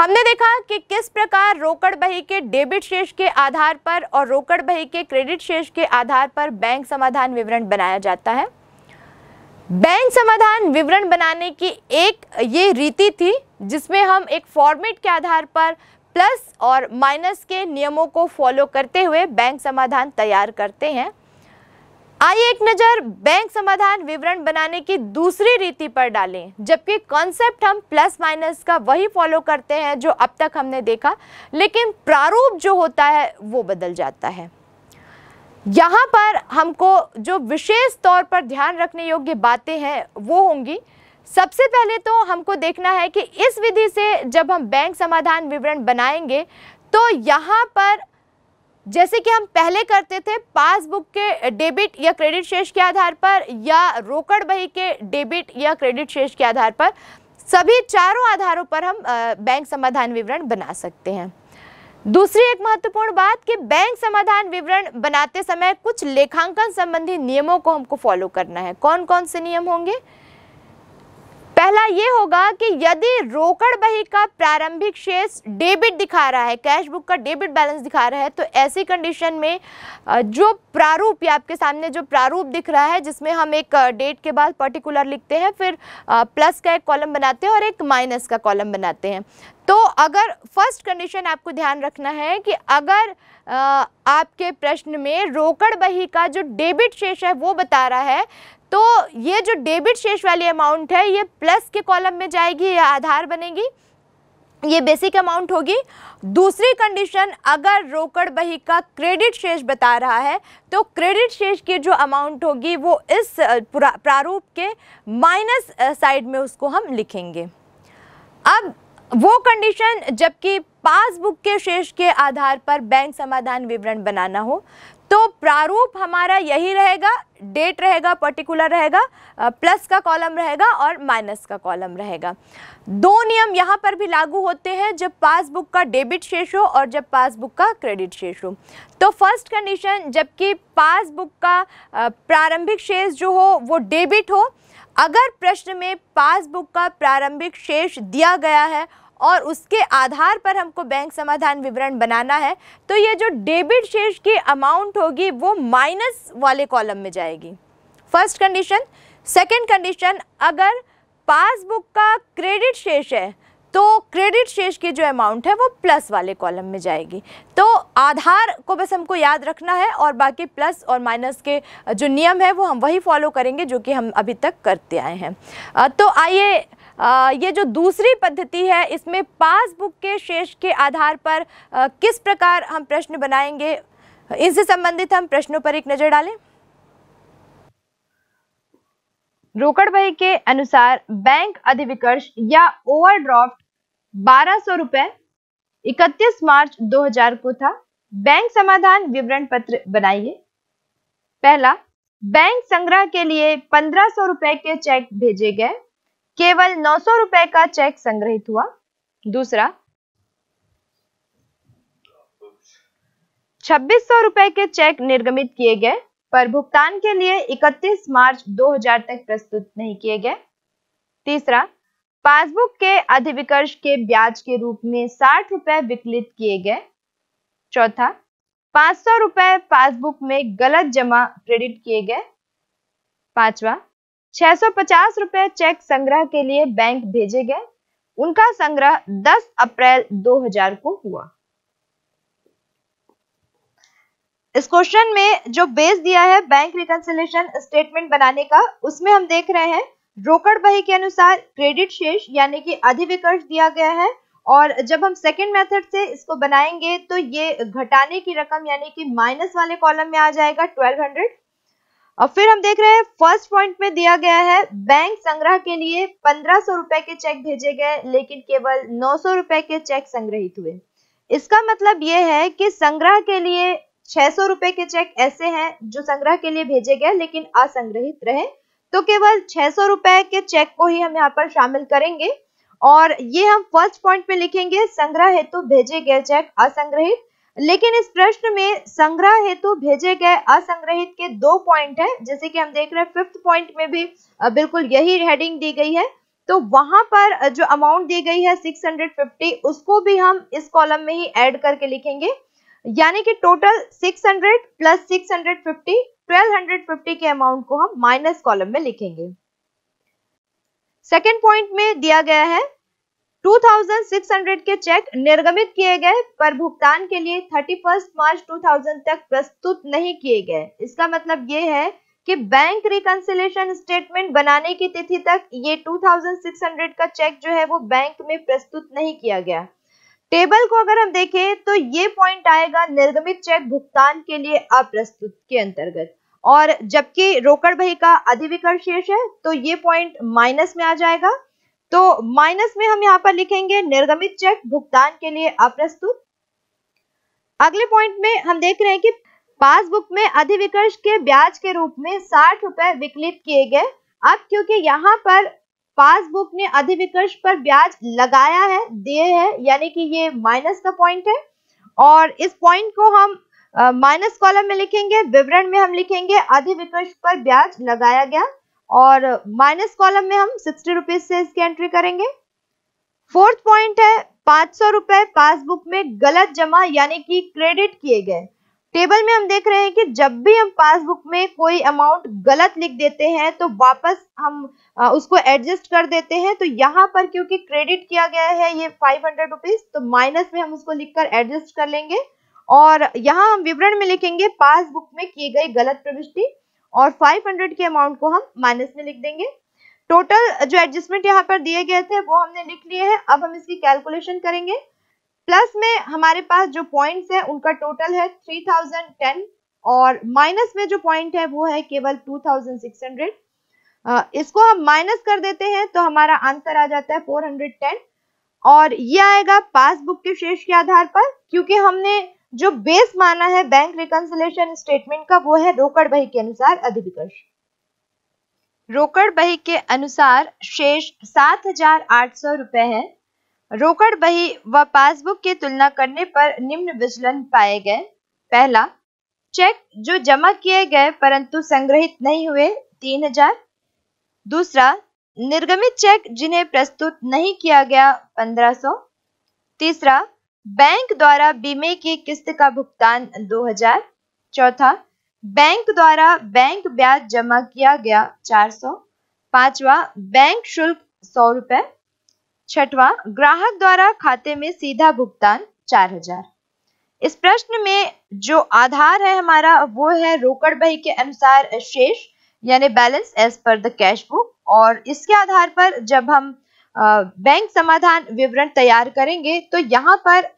हमने देखा कि किस प्रकार रोकड़ बही के डेबिट शेष के आधार पर और रोकड़ बही के क्रेडिट शेष के आधार पर बैंक समाधान विवरण बनाया जाता है बैंक समाधान विवरण बनाने की एक ये रीति थी जिसमें हम एक फॉर्मेट के आधार पर प्लस और माइनस के नियमों को फॉलो करते हुए बैंक समाधान तैयार करते हैं आइए एक नज़र बैंक समाधान विवरण बनाने की दूसरी रीति पर डालें जबकि कॉन्सेप्ट हम प्लस माइनस का वही फॉलो करते हैं जो अब तक हमने देखा लेकिन प्रारूप जो होता है वो बदल जाता है यहाँ पर हमको जो विशेष तौर पर ध्यान रखने योग्य बातें हैं वो होंगी सबसे पहले तो हमको देखना है कि इस विधि से जब हम बैंक समाधान विवरण बनाएंगे तो यहाँ पर जैसे कि हम पहले करते थे पासबुक के डेबिट या क्रेडिट शेष के आधार पर या रोकड़ बही के डेबिट या क्रेडिट शेष के आधार पर सभी चारों आधारों पर हम बैंक समाधान विवरण बना सकते हैं दूसरी एक महत्वपूर्ण बात कि बैंक समाधान विवरण बनाते समय कुछ लेखांकन संबंधी नियमों को हमको फॉलो करना है कौन कौन से नियम होंगे पहला ये होगा कि यदि रोकड़ बही का प्रारंभिक शेष डेबिट दिखा रहा है कैश बुक का डेबिट बैलेंस दिखा रहा है तो ऐसी कंडीशन में जो प्रारूप या आपके सामने जो प्रारूप दिख रहा है जिसमें हम एक डेट के बाद पर्टिकुलर लिखते हैं फिर प्लस का एक कॉलम बनाते हैं और एक माइनस का कॉलम बनाते हैं तो अगर फर्स्ट कंडीशन आपको ध्यान रखना है कि अगर आपके प्रश्न में रोकड़ बही का जो डेबिट शेष है वो बता रहा है तो ये जो डेबिट शेष वाली अमाउंट है ये प्लस के कॉलम में जाएगी या आधार बनेगी ये बेसिक अमाउंट होगी दूसरी कंडीशन अगर रोकड़ बही का क्रेडिट शेष बता रहा है तो क्रेडिट शेष की जो अमाउंट होगी वो इस प्रारूप के माइनस साइड में उसको हम लिखेंगे अब वो कंडीशन जबकि पासबुक के शेष के आधार पर बैंक समाधान विवरण बनाना हो तो प्रारूप हमारा यही रहेगा डेट रहेगा पर्टिकुलर रहेगा प्लस का कॉलम रहेगा और माइनस का कॉलम रहेगा दो नियम यहाँ पर भी लागू होते हैं जब पासबुक का डेबिट शेष हो और जब पासबुक का क्रेडिट शेष हो तो फर्स्ट कंडीशन जबकि पासबुक का प्रारंभिक शेष जो हो वो डेबिट हो अगर प्रश्न में पासबुक का प्रारंभिक शेष दिया गया है और उसके आधार पर हमको बैंक समाधान विवरण बनाना है तो ये जो डेबिट शेष की अमाउंट होगी वो माइनस वाले कॉलम में जाएगी फर्स्ट कंडीशन सेकंड कंडीशन अगर पासबुक का क्रेडिट शेष है तो क्रेडिट शेष की जो अमाउंट है वो प्लस वाले कॉलम में जाएगी तो आधार को बस हमको याद रखना है और बाकी प्लस और माइनस के जो नियम है वो हम वही फॉलो करेंगे जो कि हम अभी तक करते आए हैं तो आइए ये जो दूसरी पद्धति है इसमें पासबुक के शेष के आधार पर आ, किस प्रकार हम प्रश्न बनाएंगे इनसे संबंधित हम प्रश्नों पर एक नज़र डालें रोकड़ भाई के अनुसार बैंक अधिविकर्ष या ओवरड्राफ्ट बारह सौ रुपए इकतीस मार्च 2000 को था बैंक समाधान विवरण पत्र बनाइए पहला बैंक संग्रह के लिए पंद्रह सौ रुपए के चेक भेजे गए केवल नौ सौ रुपए का चेक संग्रहित हुआ दूसरा छब्बीस सौ रुपए के चेक निर्गमित किए गए पर भुगतान के लिए 31 मार्च 2000 तक प्रस्तुत नहीं किए गए तीसरा पासबुक के अधिविकर्ष के ब्याज के रूप में साठ रुपए विकलित किए गए चौथा पांच सौ रुपए पासबुक में गलत जमा क्रेडिट किए गए पांचवा 650 रुपए चेक संग्रह के लिए बैंक भेजे गए उनका संग्रह 10 अप्रैल 2000 को हुआ इस क्वेश्चन में जो बेस दिया है बैंक रिकंसिलेशन स्टेटमेंट बनाने का उसमें हम देख रहे हैं रोकड़ बही के अनुसार क्रेडिट शेष यानी कि अधिविकर्ष दिया गया है और जब हम सेकेंड मेथड से इसको बनाएंगे तो ये घटाने की रकम यानी कि माइनस वाले कॉलम में आ जाएगा 1200 और फिर हम देख रहे हैं फर्स्ट पॉइंट में दिया गया है बैंक संग्रह के लिए पंद्रह सौ रुपए के चेक भेजे गए लेकिन केवल नौ सौ रुपए के चेक संग्रहित हुए इसका मतलब यह है कि संग्रह के लिए छह सौ रुपए के चेक ऐसे हैं जो संग्रह के लिए भेजे गए लेकिन असंग्रहित रहे तो केवल छह सौ रुपए के चेक को ही हम यहाँ पर शामिल करेंगे और ये हम फर्स्ट पॉइंट में लिखेंगे संग्रह हेतु तो भेजे गए चेक असंग्रहित लेकिन इस प्रश्न में संग्रह हेतु भेजे गए असंग्रहित के दो पॉइंट है जैसे कि हम देख रहे हैं फिफ्थ पॉइंट में भी बिल्कुल यही हेडिंग दी गई है तो वहां पर जो अमाउंट दी गई है 650 उसको भी हम इस कॉलम में ही ऐड करके लिखेंगे यानी कि टोटल 600 प्लस 650 1250 के अमाउंट को हम माइनस कॉलम में लिखेंगे सेकेंड पॉइंट में दिया गया है 2,600 के चेक निर्गमित किए गए पर भुगतान के लिए 31 मार्च 2000 तक प्रस्तुत नहीं किए गए इसका मतलब ये है कि बैंक रिकंसिलेशन स्टेटमेंट बनाने की तिथि तक ये 2,600 का चेक जो है वो बैंक में प्रस्तुत नहीं किया गया टेबल को अगर हम देखें तो ये पॉइंट आएगा निर्गमित चेक भुगतान के लिए अप्रस्तुत के अंतर्गत और जबकि रोकड़ बही का अधिविकर शेष है तो ये पॉइंट माइनस में आ जाएगा तो माइनस में हम यहाँ पर लिखेंगे निर्गमित चेक भुगतान के लिए अप्रस्तुत अगले पॉइंट में हम देख रहे हैं कि पासबुक में अधिविकर्ष के ब्याज के रूप में साठ रुपए विकलित किए गए अब क्योंकि यहाँ पर पासबुक ने अधिविकर्ष पर ब्याज लगाया है दिए है यानी कि ये माइनस का पॉइंट है और इस पॉइंट को हम माइनस कॉलम में लिखेंगे विवरण में हम लिखेंगे अधिविकर्ष पर ब्याज लगाया गया और माइनस कॉलम में हम सिक्सटी रुपीज से इसकी एंट्री करेंगे फोर्थ पॉइंट है पांच सौ रुपए पासबुक में गलत जमा यानी कि क्रेडिट किए गए टेबल में हम देख रहे हैं कि जब भी हम पासबुक में कोई अमाउंट गलत लिख देते हैं तो वापस हम उसको एडजस्ट कर देते हैं तो यहाँ पर क्योंकि क्रेडिट किया गया है ये फाइव हंड्रेड रुपीज तो माइनस में हम उसको लिखकर एडजस्ट कर लेंगे और यहाँ हम विवरण में लिखेंगे पासबुक में की गई गलत प्रविष्टि और 500 के अमाउंट को हम माइनस में लिख देंगे टोटल जो एडजस्टमेंट यहाँ पर दिए गए थे वो हमने लिख लिए हैं अब हम इसकी कैलकुलेशन करेंगे प्लस में हमारे पास जो पॉइंट्स है उनका टोटल है 3010 और माइनस में जो पॉइंट है वो है केवल 2600 uh, इसको हम माइनस कर देते हैं तो हमारा आंसर आ जाता है 410 और ये आएगा पासबुक के शेष के आधार पर क्योंकि हमने जो बेस माना है बैंक रिकंसिलेशन स्टेटमेंट का वो है रोकड़ बही के अनुसार अधिविकर्ष रोकड़ बही के अनुसार शेष सात हजार आठ सौ रुपए है रोकड़ बही व पासबुक की तुलना करने पर निम्न विचलन पाए गए पहला चेक जो जमा किए गए परंतु संग्रहित नहीं हुए तीन हजार दूसरा निर्गमित चेक जिन्हें प्रस्तुत नहीं किया गया पंद्रह सौ तीसरा बैंक द्वारा बीमे की किस्त का भुगतान 2000 चौथा बैंक द्वारा बैंक ब्याज जमा किया गया 400 पांचवा बैंक शुल्क सौ रुपए छठवा ग्राहक द्वारा खाते में सीधा भुगतान 4000 इस प्रश्न में जो आधार है हमारा वो है रोकड़ बही के अनुसार शेष यानी balance as per the cash book और इसके आधार पर जब हम बैंक समाधान विवरण तैयार करेंगे तो यहाँ पर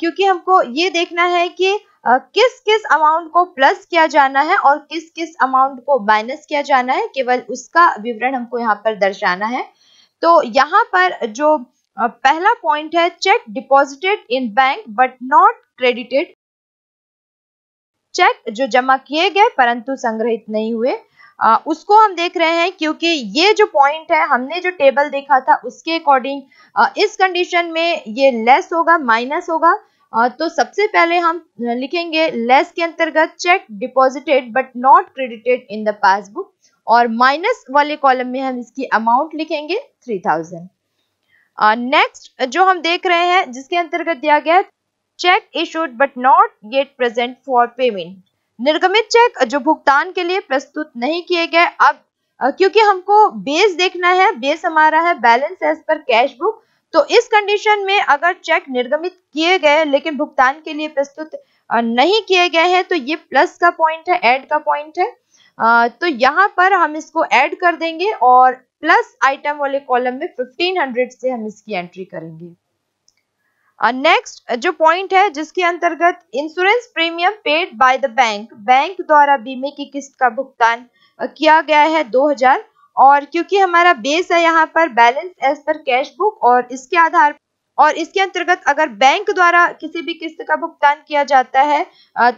क्योंकि हमको ये देखना है कि किस किस अमाउंट को प्लस किया जाना है और किस किस अमाउंट को माइनस किया जाना है केवल उसका विवरण हमको यहाँ पर दर्शाना है तो यहाँ पर जो पहला पॉइंट है cheque deposited in bank but not credited cheque जो जमा किए गए परंतु संग्रहित नहीं हुए आ, उसको हम देख रहे हैं क्योंकि ये जो पॉइंट है हमने जो टेबल देखा था उसके अकॉर्डिंग इस कंडीशन में ये लेस होगा माइनस होगा आ, तो सबसे पहले हम लिखेंगे लेस के अंतर्गत cheque deposited but not credited in the passbook और माइनस वाले कॉलम में हम इसकी अमाउंट लिखेंगे थ्री थाउजेंड नेक्स्ट जो हम देख रहे हैं जिसके अंतर्गत दिया गया cheque issued but not get present for payment निर्गमित चेक जो भुगतान के लिए प्रस्तुत नहीं किए गए अब क्योंकि हमको बेस देखना है बेस हमारा है balance as per cash book तो इस कंडीशन में अगर चेक निर्गमित किए गए लेकिन भुगतान के लिए प्रस्तुत नहीं किए गए हैं तो ये प्लस का पॉइंट है ऐड का पॉइंट है तो यहाँ पर हम इसको ऐड कर देंगे और प्लस आइटम वाले कॉलम में 1500 से हम इसकी एंट्री करेंगे नेक्स्ट uh, uh, जो पॉइंट है जिसके अंतर्गत insurance premium paid by the bank bank द्वारा बीमे की किस्त का भुगतान uh, किया गया है 2000 और क्योंकि हमारा बेस है यहाँ पर balance as per cash book और इसके आधार और इसके अंतर्गत अगर बैंक द्वारा किसी भी किस्त का भुगतान किया जाता है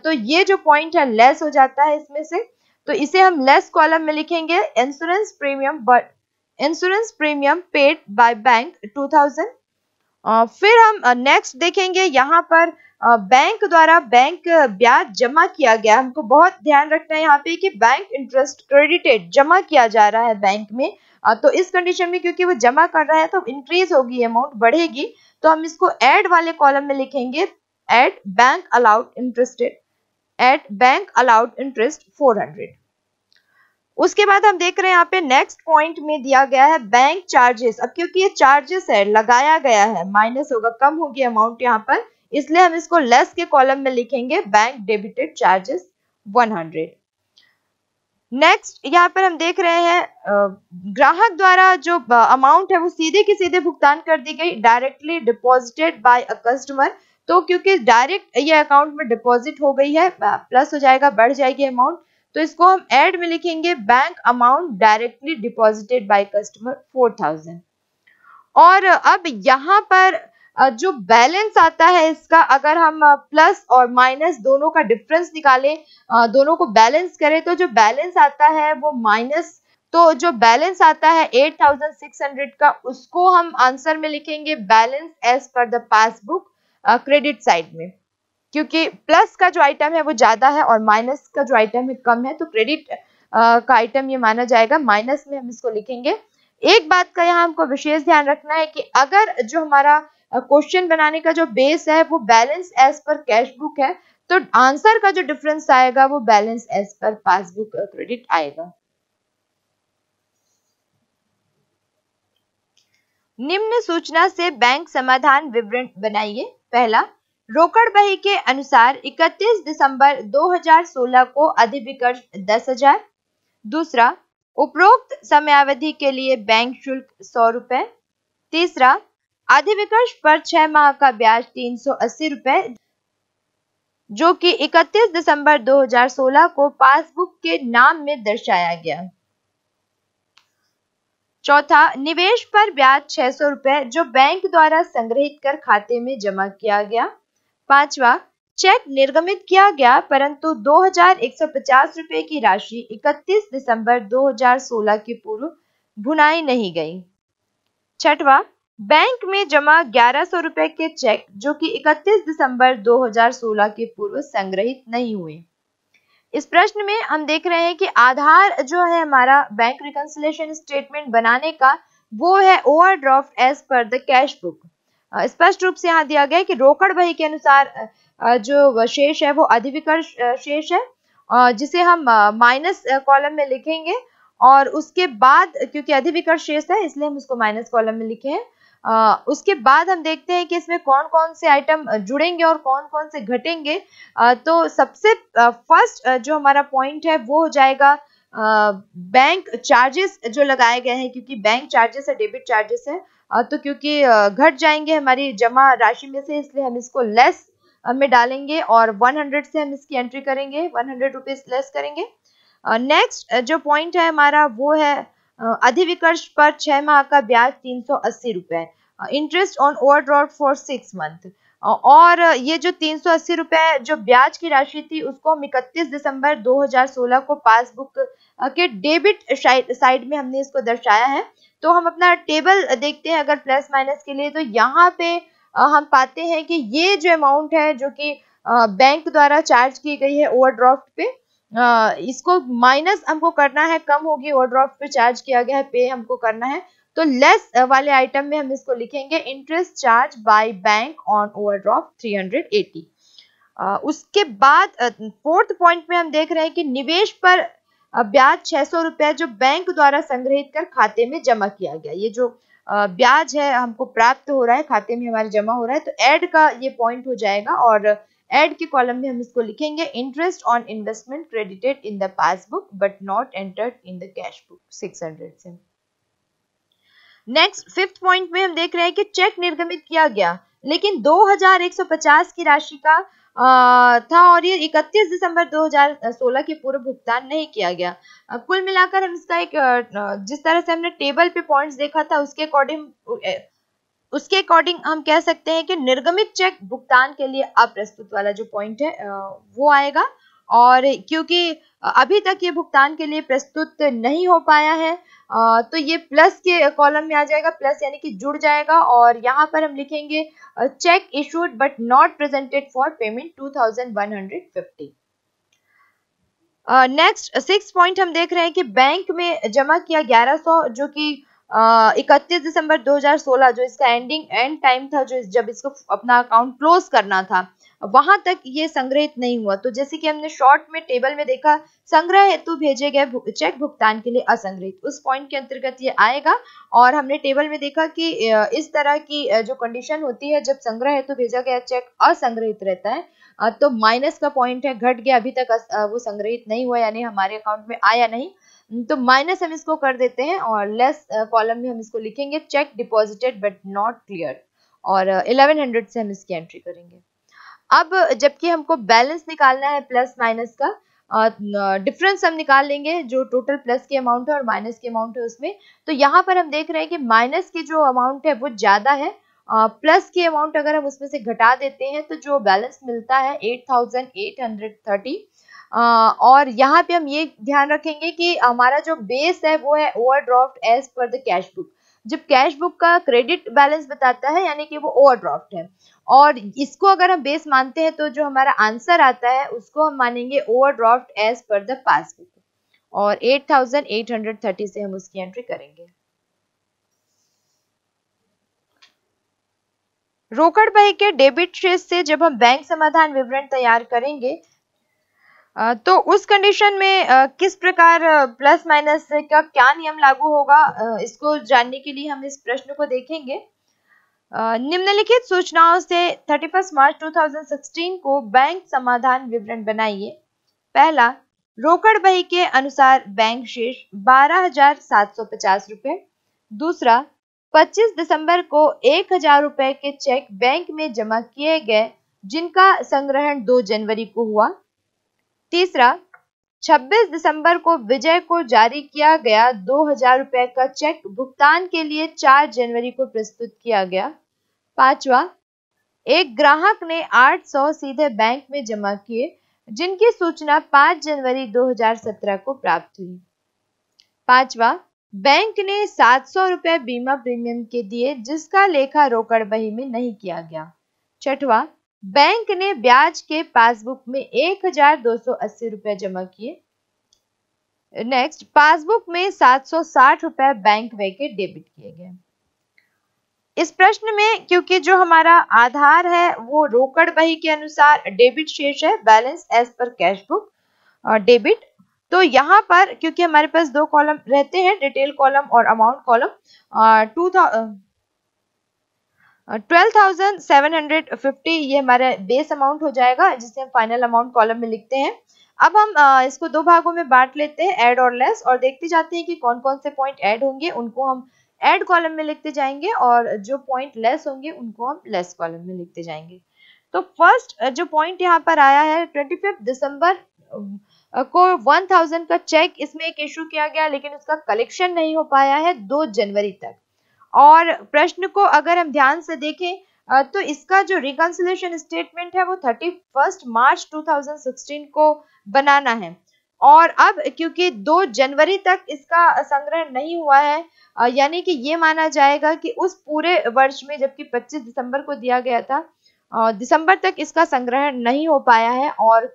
तो ये जो पॉइंट है लेस हो जाता है इसमें से तो इसे हम लेस कॉलम में लिखेंगे insurance premium but insurance premium paid by bank 2000 फिर हम नेक्स्ट देखेंगे यहाँ पर बैंक द्वारा बैंक ब्याज जमा किया गया हमको बहुत ध्यान रखना है यहाँ पे कि बैंक इंटरेस्ट क्रेडिटेड जमा किया जा रहा है बैंक में तो इस कंडीशन में क्योंकि वो जमा कर रहा है तो इंक्रीज होगी अमाउंट बढ़ेगी तो हम इसको एड वाले कॉलम में लिखेंगे at bank allowed interested at bank allowed interest four hundred उसके बाद हम देख रहे हैं यहाँ पे नेक्स्ट पॉइंट में दिया गया है बैंक चार्जेस अब क्योंकि ये चार्जेस है लगाया गया है माइनस होगा कम होगी अमाउंट यहाँ पर इसलिए हम इसको लेस के कॉलम में लिखेंगे बैंक डेबिटेड चार्जेस 100 नेक्स्ट यहाँ पर हम देख रहे हैं ग्राहक द्वारा जो अमाउंट है वो सीधे के सीधे भुगतान कर दी गई directly deposited by a customer तो क्योंकि डायरेक्ट ये अकाउंट में डिपॉजिट हो गई है प्लस हो जाएगा बढ़ जाएगी अमाउंट तो इसको हम एड में लिखेंगे bank amount directly deposited by customer four thousand और अब यहाँ पर जो बैलेंस आता है इसका अगर हम प्लस और माइनस दोनों का डिफरेंस निकालें दोनों को बैलेंस करें तो जो बैलेंस आता है वो माइनस तो जो बैलेंस आता है 8,600 का उसको हम आंसर में लिखेंगे balance as per the passbook credit side में क्योंकि प्लस का जो आइटम है वो ज़्यादा है और माइनस का जो आइटम है कम है तो क्रेडिट का आइटम ये माना जाएगा माइनस में हम इसको लिखेंगे एक बात का यहाँ हमको विशेष ध्यान रखना है कि अगर जो हमारा क्वेश्चन बनाने का जो बेस है वो balance as per cash book है तो आंसर का जो डिफरेंस आएगा वो balance as per passbook credit आएगा निम्न सूचना से बैंक समाधान विवरण बनाइए पहला रोकड़ बही के अनुसार 31 दिसंबर 2016 को अधिविकर्ष दस हजार दूसरा उपरोक्त समयावधि के लिए बैंक शुल्क सौ रुपए तीसरा अधिविकर्ष पर छह माह का ब्याज तीन सौ अस्सी रुपए जो कि 31 दिसंबर 2016 को पासबुक के नाम में दर्शाया गया चौथा निवेश पर ब्याज छह सौ रुपए जो बैंक द्वारा संग्रहित कर खाते में जमा किया गया पांचवा चेक निर्गमित किया गया परंतु 2,150 रुपए की राशि 31 दिसंबर 2016 के पूर्व भुनाई नहीं गई छठवा बैंक में जमा ग्यारह सौ रुपए के चेक जो कि 31 दिसंबर 2016 के पूर्व संग्रहित नहीं हुए इस प्रश्न में हम देख रहे हैं कि आधार जो है हमारा बैंक रिकंसिलेशन स्टेटमेंट बनाने का वो है overdraft as per the cash book स्पष्ट रूप से यहाँ दिया गया कि रोकड़ बही के अनुसार जो शेष है वो अधिविकर शेष है जिसे हम माइनस कॉलम में लिखेंगे और उसके बाद क्योंकि अधिविकर शेष है इसलिए हम उसको माइनस कॉलम में लिखे हैं उसके बाद हम देखते हैं कि इसमें कौन कौन से आइटम जुड़ेंगे और कौन कौन से घटेंगे तो सबसे फर्स्ट जो हमारा पॉइंट है वो हो जाएगा बैंक चार्जेस जो लगाए गए हैं क्योंकि बैंक चार्जेस है डेबिट चार्जेस है तो क्योंकि घट जाएंगे हमारी जमा राशि में से इसलिए हम इसको लेस में डालेंगे और 100 से हम इसकी एंट्री करेंगे 100 हंड्रेड लेस करेंगे नेक्स्ट जो पॉइंट है हमारा वो है अधिविकर्ष पर छह माह का ब्याज तीन सौ interest on over for six month और ये जो तीन सौ अस्सी जो ब्याज की राशि थी उसको हम इकतीस दिसंबर 2016 को पासबुक के डेबिट साइड में हमने इसको दर्शाया है तो हम अपना टेबल देखते हैं अगर प्लस माइनस के लिए तो यहाँ पे हम पाते हैं कि ये जो अमाउंट है जो कि बैंक द्वारा चार्ज की गई है ओवरड्राफ्ट पे इसको माइनस हमको करना है कम होगी ओवरड्राफ्ट पे चार्ज किया गया है पे हमको करना है तो लेस वाले आइटम में हम इसको लिखेंगे interest charge by bank on overdraft 380 उसके बाद फोर्थ पॉइंट में हम देख रहे हैं कि निवेश पर ब्याज छह सौ रुपया जो बैंक द्वारा संग्रहित कर खाते में जमा किया गया ये जो ब्याज है हमको प्राप्त हो रहा है खाते में हमारे जमा हो रहा है तो एड का ये पॉइंट हो जाएगा और एड के कॉलम में हम इसको लिखेंगे interest on investment credited in the passbook but not entered in the cash book six hundred से नेक्स्ट फिफ्थ पॉइंट में हम देख रहे हैं कि चेक निर्गमित किया गया लेकिन 2150 की राशि का था और ये 31 दिसंबर 2016 के पूर्व भुगतान नहीं किया गया कुल मिलाकर हम इसका एक जिस तरह से हमने टेबल पे पॉइंट्स देखा था उसके अकॉर्डिंग उसके अकॉर्डिंग हम कह सकते हैं कि निर्गमित चेक भुगतान के लिए अप्रस्तुत वाला जो पॉइंट है वो आएगा और क्योंकि अभी तक ये भुगतान के लिए प्रस्तुत नहीं हो पाया है तो ये प्लस के कॉलम में आ जाएगा प्लस यानी कि जुड़ जाएगा और यहाँ पर हम लिखेंगे cheque issued but not presented for payment 2150 next six point हम देख रहे हैं कि बैंक में जमा किया 1100 जो कि इकतीस 31 दिसंबर 2016 जो इसका एंडिंग एंड टाइम था जो जब इसको अपना अकाउंट क्लोज करना था वहां तक ये संग्रहित नहीं हुआ तो जैसे कि हमने शॉर्ट में टेबल में देखा संग्रह हेतु भेजे गए चेक भुगतान के लिए असंग्रहित उस पॉइंट के अंतर्गत ये आएगा और हमने टेबल में देखा कि इस तरह की जो कंडीशन होती है जब संग्रह हेतु भेजा गया चेक असंग्रहित रहता है तो माइनस का पॉइंट है घट गया अभी तक वो संग्रहित नहीं हुआ यानी हमारे अकाउंट में आया नहीं तो माइनस हम इसको कर देते हैं और लेस कॉलम में हम इसको लिखेंगे cheque deposited but not clear और 1100 से हम इसकी एंट्री करेंगे अब जबकि हमको बैलेंस निकालना है प्लस माइनस का डिफरेंस हम निकाल लेंगे जो टोटल प्लस के अमाउंट है और माइनस के अमाउंट है उसमें तो यहाँ पर हम देख रहे हैं कि माइनस के जो अमाउंट है वो ज़्यादा है प्लस के अमाउंट अगर हम उसमें से घटा देते हैं तो जो बैलेंस मिलता है eight thousand eight hundred thirty और यहाँ पे हम ये ध्यान रखेंगे कि हमारा जो बेस है वो है overdraft as per the cash book जब कैश बुक का क्रेडिट बैलेंस बताता है यानी कि वो ओवरड्राफ्ट है और इसको अगर हम बेस मानते हैं तो जो हमारा आंसर आता है उसको हम मानेंगे overdraft as per the passbook और 8830 से हम उसकी एंट्री करेंगे रोकड़ बही के डेबिट शेष से जब हम बैंक समाधान विवरण तैयार करेंगे तो उस कंडीशन में किस प्रकार प्लस माइनस का क्या नियम लागू होगा इसको जानने के लिए हम इस प्रश्न को देखेंगे निम्नलिखित सूचनाओं से 31 मार्च 2016 को बैंक समाधान विवरण बनाइए पहला रोकड़ बही के अनुसार बैंक शेष बारह हजार सात सौ पचास रुपए दूसरा 25 दिसंबर को एक हजार रुपए के चेक बैंक में जमा किए गए जिनका संग्रहण 2 जनवरी को हुआ तीसरा 26 दिसंबर को विजय को जारी किया गया दो हजार रुपए का चेक भुगतान के लिए 4 जनवरी को प्रस्तुत किया गया पांचवा एक ग्राहक ने 800 सीधे बैंक में जमा किए जिनकी सूचना 5 जनवरी 2017 को प्राप्त हुई पांचवा बैंक ने सात सौ रुपए बीमा प्रीमियम के दिए जिसका लेखा रोकड़ बही में नहीं किया गया छठवा बैंक ने ब्याज के पासबुक में एक हजार दो सौ अस्सी रुपए जमा किए नेक्स्ट पासबुक में सात सौ साठ रुपए बैंक वे के डेबिट किए गए इस प्रश्न में क्योंकि जो हमारा आधार है वो रोकड़ बही के अनुसार डेबिट शेष है balance as per cash book और डेबिट तो यहाँ पर क्योंकि हमारे पास दो कॉलम रहते हैं डिटेल कॉलम और amount column two thousand twelve thousand seven hundred fifty ये हमारा बेस अमाउंट हो जाएगा जिसे हम फाइनल अमाउंट कॉलम में लिखते हैं अब हम इसको दो भागों में बांट लेते हैं ऐड और लेस और देखते जाते हैं कि कौन कौन से पॉइंट ऐड होंगे उनको हम ऐड कॉलम में लिखते जाएंगे और जो पॉइंट लेस होंगे उनको हम लेस कॉलम में लिखते जाएंगे तो फर्स्ट जो पॉइंट यहाँ पर आया है ट्वेंटी फिफ्थ दिसंबर को वन थाउजेंड का चेक इसमें एक इशू किया गया लेकिन उसका कलेक्शन नहीं हो पाया है दो जनवरी तक और प्रश्न को अगर हम ध्यान से देखें तो इसका जो रिकन्सिलेशन स्टेटमेंट है वो थर्टी फर्स्ट मार्च 2016 को बनाना है और अब क्योंकि 2 जनवरी तक इसका संग्रह नहीं हुआ है यानी कि ये माना जाएगा कि उस पूरे वर्ष में जबकि 25 दिसंबर को दिया गया था दिसंबर तक इसका संग्रह नहीं हो पाया है और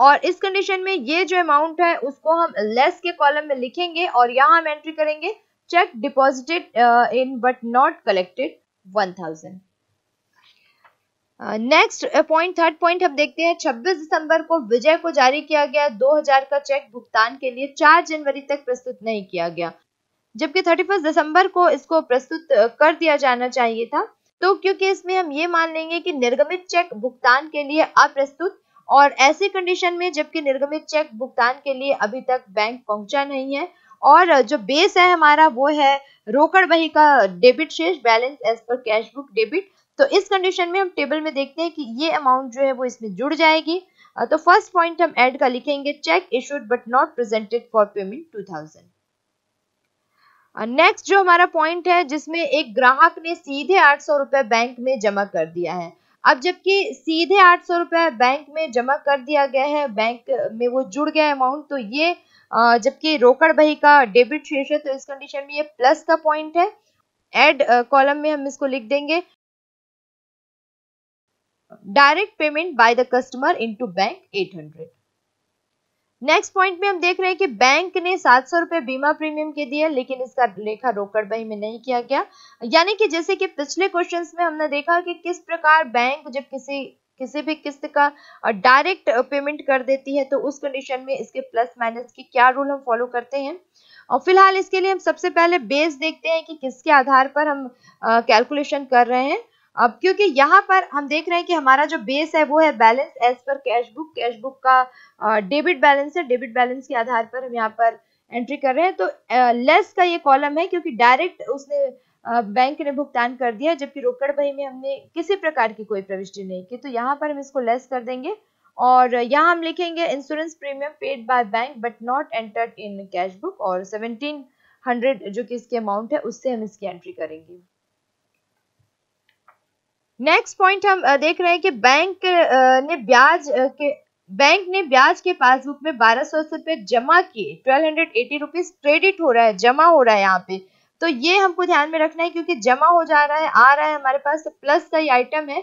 और इस कंडीशन में ये जो अमाउंट है उसको हम लेस के कॉलम में लिखेंगे और यहाँ हम एंट्री करेंगे cheque deposited in but not collected one thousand next point third point हम देखते हैं 26 दिसंबर को विजय को जारी किया गया 2000 का चेक भुगतान के लिए 4 जनवरी तक प्रस्तुत नहीं किया गया जबकि 31 दिसंबर को इसको प्रस्तुत uh, कर दिया जाना चाहिए था तो क्योंकि इसमें हम ये मान लेंगे कि निर्गमित चेक भुगतान के लिए अप्रस्तुत और ऐसी कंडीशन में जबकि निर्गमित चेक भुगतान के लिए अभी तक बैंक पहुंचा नहीं है और जो बेस है हमारा वो है रोकड़ बही का डेबिट शेष balance as per cash book debit तो इस कंडीशन में हम टेबल में देखते हैं कि ये अमाउंट जो है वो इसमें जुड़ जाएगी तो फर्स्ट पॉइंट हम ऐड का लिखेंगे cheque issued but not presented for payment two thousand next जो हमारा पॉइंट है जिसमें एक ग्राहक ने सीधे आठ सौ रुपए बैंक में जमा कर दिया है अब जबकि सीधे आठ सौ रुपया बैंक में जमा कर दिया गया है बैंक में वो जुड़ गया अमाउंट तो ये जबकि रोकड़ बही का डेबिट शेष है तो इस कंडीशन में ये प्लस का पॉइंट है एड कॉलम में हम इसको लिख देंगे direct payment by the customer into bank 800 next point में हम देख रहे हैं कि बैंक ने सात सौ रुपए बीमा प्रीमियम के दिए लेकिन इसका लेखा बही में नहीं किया गया यानी कि जैसे कि पिछले क्वेश्चन में हमने देखा कि किस प्रकार बैंक जब किसी किसी भी किस्त का डायरेक्ट पेमेंट कर देती है तो उस कंडीशन में इसके प्लस माइनस की क्या रूल हम फॉलो करते हैं और फिलहाल इसके लिए हम सबसे पहले बेस देखते हैं कि किसके आधार पर हम कैलकुलेशन कर रहे हैं अब क्योंकि यहाँ पर हम देख रहे हैं कि हमारा जो बेस है वो है balance as per cash book cash book का डेबिट बैलेंस है डेबिट बैलेंस के आधार पर हम यहाँ पर एंट्री कर रहे हैं तो लेस का ये कॉलम है क्योंकि डायरेक्ट उसने बैंक ने भुगतान कर दिया जबकि रोकड़ बही में हमने किसी प्रकार की कोई प्रविष्टि नहीं की तो यहाँ पर हम इसको लेस कर देंगे और यहाँ हम लिखेंगे insurance premium paid by bank but not entered in cash book और सेवनटीन हंड्रेड जो कि इसकी अमाउंट है उससे हम इसकी एंट्री करेंगे नेक्स्ट पॉइंट हम देख रहे हैं कि बैंक ने ब्याज के बैंक ने ब्याज के पासबुक में बारह सौ रुपए जमा किए twelve hundred eighty rupees credit हो रहा है जमा हो रहा है यहाँ पे तो ये हमको ध्यान में रखना है क्योंकि जमा हो जा रहा है आ रहा है हमारे पास तो प्लस का ही आइटम है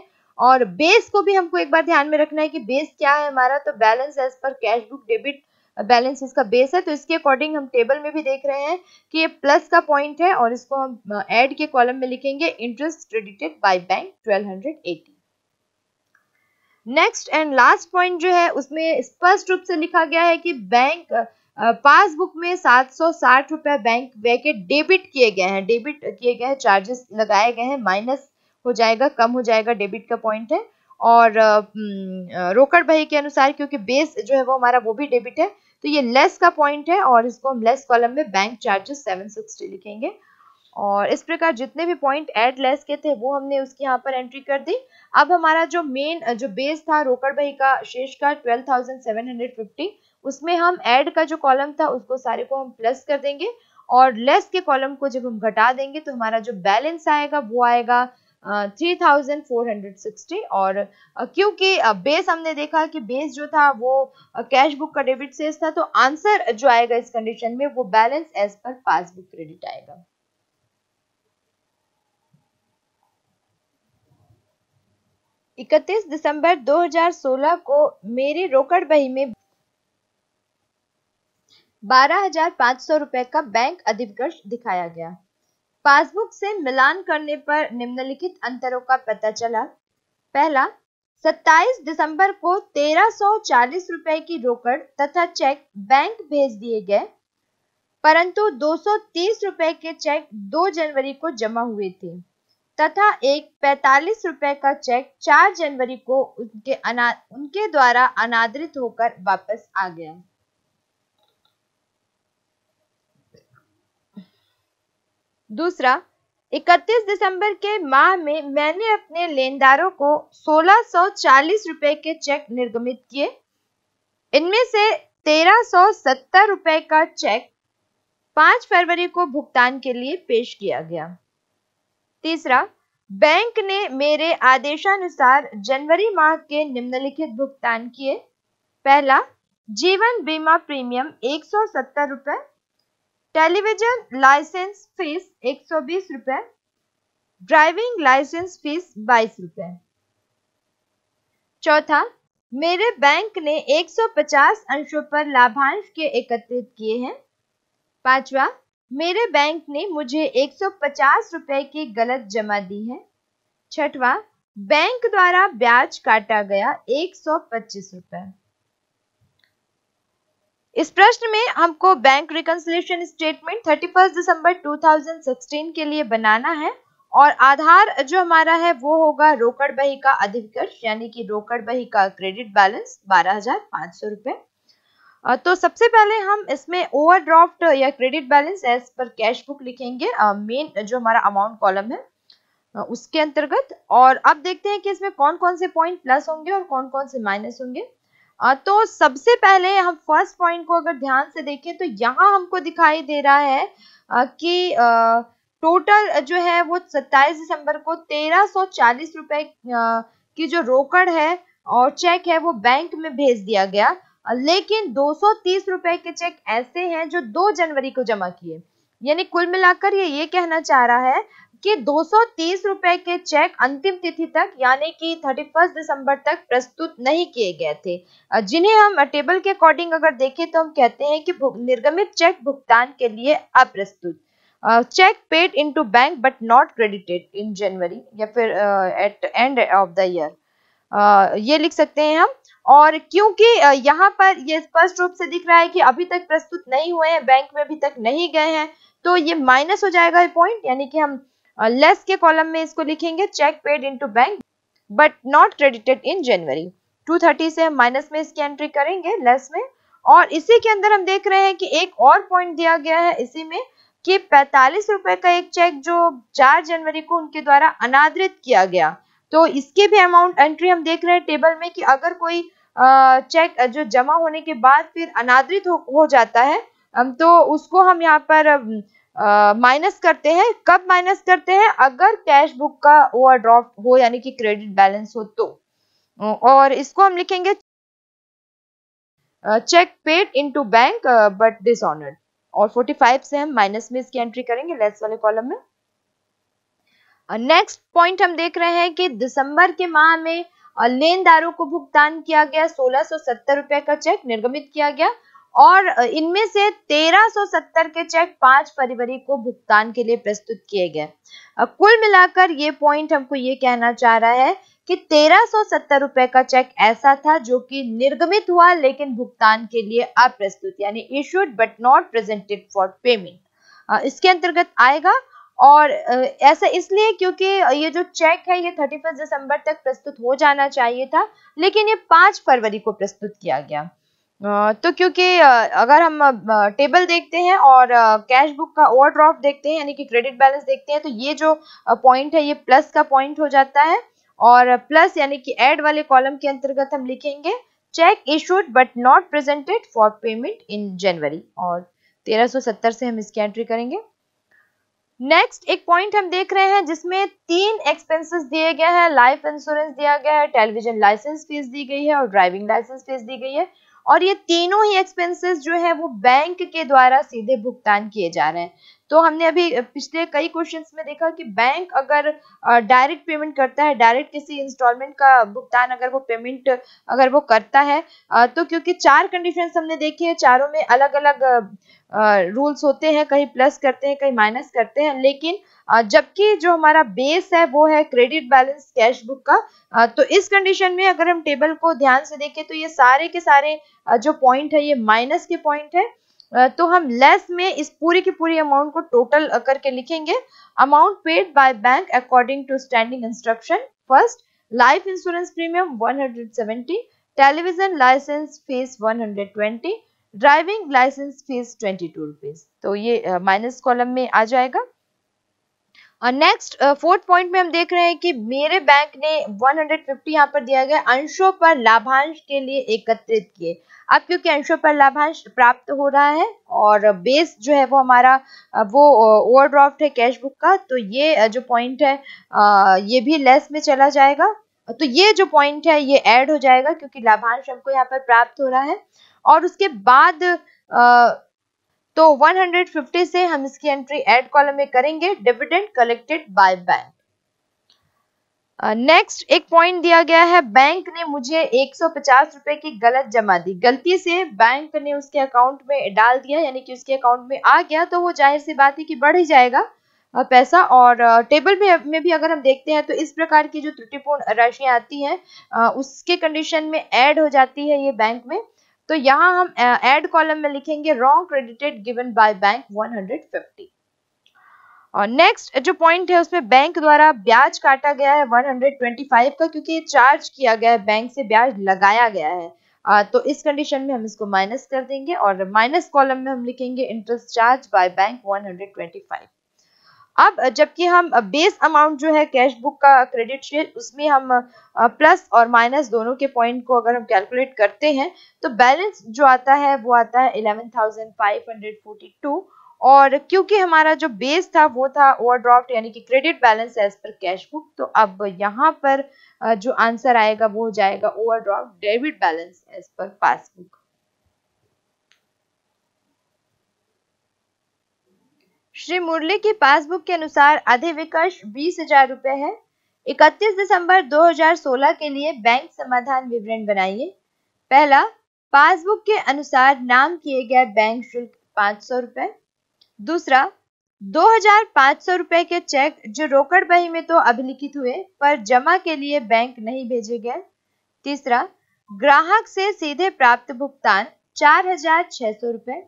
और बेस को भी हमको एक बार ध्यान में रखना है कि बेस क्या है हमारा तो balance as per cash book debit balance इसका बेस है तो इसके अकॉर्डिंग हम टेबल में भी देख रहे हैं कि ये प्लस का पॉइंट है और इसको हम एड के कॉलम में लिखेंगे interest credited by bank 1280 next and last point जो है उसमें स्पष्ट रूप से लिखा गया है कि बैंक पासबुक में सात सौ साठ रुपए बैंक बैके के डेबिट किए गए हैं डेबिट किए गए हैं चार्जेस लगाए गए हैं माइनस हो जाएगा कम हो जाएगा डेबिट का पॉइंट है और हम्म, रोकड़ बही के अनुसार क्योंकि बेस जो है वो हमारा वो भी डेबिट है तो ये लेस का पॉइंट है और इसको हम लेस कॉलम में बैंक चार्जेस सेवन सिक्सटी लिखेंगे और इस प्रकार जितने भी पॉइंट एड लेस के थे वो हमने उसकी यहाँ पर एंट्री कर दी अब हमारा जो मेन जो बेस था रोकड़ बही का शेष का फिफ्टी उसमें हम एड का जो कॉलम था उसको सारे को हम प्लस कर देंगे और लेस के कॉलम को जब हम घटा देंगे तो हमारा जो बैलेंस आएगा वो आएगा 3460 और क्योंकि बेस हमने देखा कि बेस जो था वो कैश बुक का डेबिट सेल्स था तो आंसर जो आएगा इस कंडीशन में वो balance as per passbook credit आएगा इकतीस दिसंबर 2016 को मेरे रोकड़ बही में बारह हजार पांच सौ रुपए का बैंक अधिकर्ष दिखाया गया पासबुक से मिलान करने पर निम्नलिखित अंतरों का पता चला पहला 27 दिसंबर को 1340 रुपए की रोकड़ तथा चेक बैंक भेज दिए गए परंतु 230 रुपए के चेक 2 जनवरी को जमा हुए थे तथा एक 45 रुपए का चेक 4 जनवरी को उनके अना उनके द्वारा अनादृत होकर वापस आ गया दूसरा 31 दिसंबर के माह में मैंने अपने लेनदारों को 1640 रुपए के चेक निर्गमित किए इनमें से 1370 रुपए का चेक 5 फरवरी को भुगतान के लिए पेश किया गया तीसरा बैंक ने मेरे आदेशानुसार जनवरी माह के निम्नलिखित भुगतान किए पहला जीवन बीमा प्रीमियम एक सौ सत्तर रुपए टेलीविजन लाइसेंस फीस एक सौ बीस रुपए ड्राइविंग लाइसेंस फीस बाईस रुपए चौथा मेरे बैंक ने 150 अंशों पर लाभांश के एकत्रित किए हैं पांचवा मेरे बैंक ने मुझे 150 रुपए की गलत जमा दी है छठवा बैंक द्वारा ब्याज काटा गया 125 रुपए इस प्रश्न में हमको बैंक रिकंसिलेशन स्टेटमेंट 31 दिसंबर 2016 के लिए बनाना है और आधार जो हमारा है वो होगा रोकड़ बही का अधिकर्ष यानी कि रोकड़ बही का क्रेडिट बैलेंस बारह हजार सौ तो सबसे पहले हम इसमें ओवरड्राफ्ट या credit balance as per cash book लिखेंगे मेन जो हमारा अमाउंट कॉलम है उसके अंतर्गत और अब देखते हैं कि इसमें कौन कौन से पॉइंट प्लस होंगे और कौन कौन से माइनस होंगे तो सबसे पहले हम फर्स्ट पॉइंट को अगर ध्यान से देखें तो यहाँ हमको दिखाई दे रहा है कि टोटल जो है वो 27 दिसंबर को तेरह चालीस रुपए की जो रोकड़ है और चेक है वो बैंक में भेज दिया गया लेकिन 230 रुपए के चेक ऐसे हैं जो 2 जनवरी को जमा किए यानी कुल मिलाकर ये ये कहना चाह रहा है कि दो रुपए के चेक अंतिम तिथि तक यानी कि 31 दिसंबर तक प्रस्तुत नहीं किए गए थे जिन्हें हम टेबल के अकॉर्डिंग अगर देखें तो हम कहते हैं कि निर्गमित चेक भुगतान के लिए अप्रस्तुत cheque paid into bank but not credited in January या फिर at end of the year ये लिख सकते हैं हम और क्योंकि यहाँ पर ये स्पष्ट रूप से दिख रहा है कि अभी तक प्रस्तुत नहीं हुए हैं बैंक में अभी तक नहीं गए हैं तो ये माइनस हो जाएगा ये पॉइंट यानी कि हम लेस uh, के कॉलम में इसको लिखेंगे cheque paid into bank but not credited in January 230 से हम माइनस में इसकी एंट्री करेंगे लेस में और इसी के अंदर हम देख रहे हैं कि एक और पॉइंट दिया गया है इसी में कि पैतालीस रुपए का एक चेक जो 4 जनवरी को उनके द्वारा अनादृत किया गया तो इसके भी अमाउंट एंट्री हम देख रहे हैं टेबल में कि अगर कोई चेक जो जमा होने के बाद फिर अनादृत हो, हो जाता है तो उसको हम यहाँ पर माइनस करते हैं कब माइनस करते हैं अगर कैश बुक का ड्रॉप हो यानी कि क्रेडिट बैलेंस हो तो और इसको हम लिखेंगे cheque paid into bank but dishonoured और 45 से हम माइनस में इसकी एंट्री करेंगे लेस वाले कॉलम में नेक्स्ट uh, पॉइंट हम देख रहे हैं कि दिसंबर के माह में लेनदारों को भुगतान किया गया सोलह सौ सत्तर रुपए का चेक निर्गमित किया गया और इनमें से 1370 के चेक 5 फरवरी को भुगतान के लिए प्रस्तुत किए गए कुल मिलाकर ये पॉइंट हमको ये कहना चाह रहा है कि तेरह रुपए का चेक ऐसा था जो कि निर्गमित हुआ लेकिन भुगतान के लिए अप्रस्तुत यानी issued but not presented for payment इसके अंतर्गत आएगा और ऐसा इसलिए क्योंकि ये जो चेक है ये 31 दिसंबर तक प्रस्तुत हो जाना चाहिए था लेकिन ये 5 फरवरी को प्रस्तुत किया गया तो क्योंकि अगर हम टेबल देखते हैं और कैश बुक का ड्रॉफ्ट देखते हैं यानी कि क्रेडिट बैलेंस देखते हैं तो ये जो पॉइंट है ये प्लस का पॉइंट हो जाता है और प्लस यानी कि एड वाले कॉलम के अंतर्गत हम लिखेंगे cheque issued but not presented for payment in January और 1370 से हम इसकी एंट्री करेंगे नेक्स्ट एक पॉइंट हम देख रहे हैं जिसमें तीन एक्सपेंसेस दिए गए हैं लाइफ इंश्योरेंस दिया गया है टेलीविजन लाइसेंस फीस दी गई है और ड्राइविंग लाइसेंस फीस दी गई है और ये तीनों ही एक्सपेंसेस जो है वो बैंक के द्वारा सीधे भुगतान किए जा रहे हैं तो हमने अभी पिछले कई क्वेश्चंस में देखा कि बैंक अगर डायरेक्ट पेमेंट करता है डायरेक्ट किसी इंस्टॉलमेंट का भुगतान अगर वो पेमेंट अगर वो करता है तो क्योंकि चार कंडीशंस हमने देखी है चारों में अलग अलग रूल्स होते हैं कहीं प्लस करते हैं कहीं माइनस करते हैं लेकिन जबकि जो हमारा बेस है वो है क्रेडिट बैलेंस कैश बुक का तो इस कंडीशन में अगर हम टेबल को ध्यान से देखें तो ये सारे के सारे जो पॉइंट है ये माइनस के पॉइंट है तो हम लेस में इस पूरी की पूरी अमाउंट को टोटल करके लिखेंगे amount paid by bank according to standing instruction first life insurance premium 170 television licence fees 120 driving licence fees twenty two rupees तो ये माइनस uh, कॉलम में आ जाएगा नेक्स्ट फोर्थ पॉइंट में हम देख रहे हैं कि मेरे बैंक ने 150 यहाँ पर दिया गया अंशों पर लाभांश के लिए एकत्रित किए अब क्योंकि अंशों पर लाभांश प्राप्त हो रहा है और बेस जो है वो हमारा वो ओवरड्राफ्ट है कैश बुक का तो ये जो पॉइंट है ये भी लेस में चला जाएगा तो ये जो पॉइंट है ये ऐड हो जाएगा क्योंकि लाभांश हमको यहाँ पर प्राप्त हो रहा है और उसके बाद तो 150 से हम इसकी एंट्री एड कॉलम में करेंगे dividend collected by bank next uh, एक पॉइंट दिया गया है बैंक ने मुझे एक रुपए की गलत जमा दी गलती से बैंक ने उसके अकाउंट में डाल दिया यानी कि उसके अकाउंट में आ गया तो वो जाहिर सी बात है कि बढ़ ही जाएगा पैसा और टेबल में में भी अगर हम देखते हैं तो इस प्रकार की जो त्रुटिपूर्ण राशियां आती हैं उसके कंडीशन में ऐड हो जाती है ये बैंक में तो यहाँ हम एड कॉलम में लिखेंगे wrong credited given by bank 150 और नेक्स्ट जो पॉइंट है उसमें बैंक द्वारा ब्याज काटा गया है 125 का क्योंकि चार्ज किया गया है बैंक से ब्याज लगाया गया है आ, तो इस कंडीशन में हम इसको माइनस कर देंगे और माइनस कॉलम में हम लिखेंगे इंटरेस्ट चार्ज बाय बैंक 125 अब जबकि हम बेस अमाउंट जो है कैश बुक का क्रेडिट शेयर उसमें हम प्लस और माइनस दोनों के पॉइंट को अगर हम कैलकुलेट करते हैं तो बैलेंस जो आता है वो आता है eleven thousand five hundred forty two और क्योंकि हमारा जो बेस था वो था ओवरड्राफ्ट यानी कि credit balance as per cash book तो अब यहाँ पर जो आंसर आएगा वो हो जाएगा overdraft debit balance as per passbook Shri Murali की पासबुक के अनुसार अधिविकर्ष बीस हजार रूपए है 31 दिसंबर 2016 के लिए बैंक समाधान विवरण बनाइए पहला पासबुक के अनुसार नाम किए गए बैंक शुल्क पांच सौ रूपए दूसरा दो हजार पांच सौ रूपए के चेक जो रोकड़ बही में तो अभिलिखित हुए पर जमा के लिए बैंक नहीं भेजे गए तीसरा ग्राहक से सीधे प्राप्त भुगतान चार हजार छह सौ रूपए